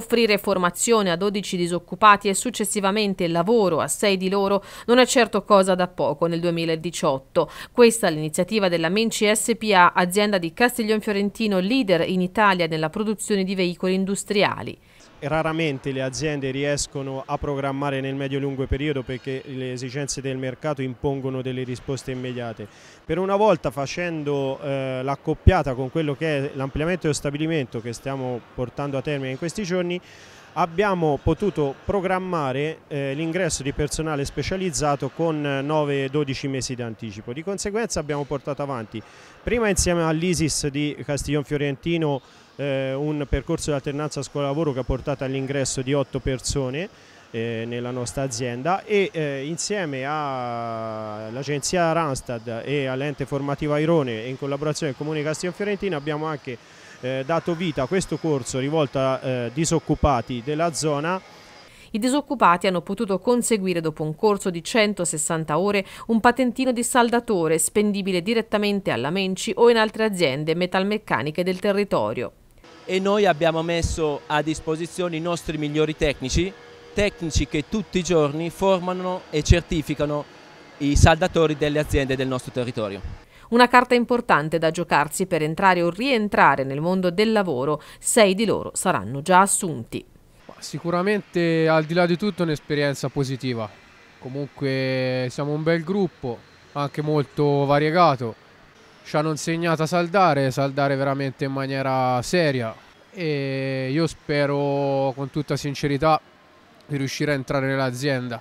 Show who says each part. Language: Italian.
Speaker 1: Offrire formazione a 12 disoccupati e successivamente lavoro a 6 di loro non è certo cosa da poco nel 2018. Questa è l'iniziativa della Menci SPA, azienda di Castiglione Fiorentino, leader in Italia nella produzione di veicoli industriali
Speaker 2: raramente le aziende riescono a programmare nel medio-lungo periodo perché le esigenze del mercato impongono delle risposte immediate. Per una volta facendo eh, l'accoppiata con quello che è l'ampliamento dello stabilimento che stiamo portando a termine in questi giorni, abbiamo potuto programmare eh, l'ingresso di personale specializzato con 9-12 mesi di anticipo. Di conseguenza abbiamo portato avanti, prima insieme all'ISIS di Castiglion Fiorentino, eh, un percorso di alternanza scuola-lavoro che ha portato all'ingresso di otto persone eh, nella nostra azienda e eh, insieme all'agenzia Randstad e all'ente formativo Airone in collaborazione con il Comune Castiglione Fiorentina abbiamo anche eh, dato vita a questo corso rivolto a eh, disoccupati della zona
Speaker 1: i disoccupati hanno potuto conseguire dopo un corso di 160 ore un patentino di saldatore spendibile direttamente alla Menci o in altre aziende metalmeccaniche del territorio
Speaker 3: e noi abbiamo messo a disposizione i nostri migliori tecnici, tecnici che tutti i giorni formano e certificano i saldatori delle aziende del nostro territorio.
Speaker 1: Una carta importante da giocarsi per entrare o rientrare nel mondo del lavoro, sei di loro saranno già assunti.
Speaker 4: Sicuramente al di là di tutto un'esperienza positiva, comunque siamo un bel gruppo, anche molto variegato ci hanno insegnato a saldare, saldare veramente in maniera seria e io spero con tutta sincerità di riuscire a entrare nell'azienda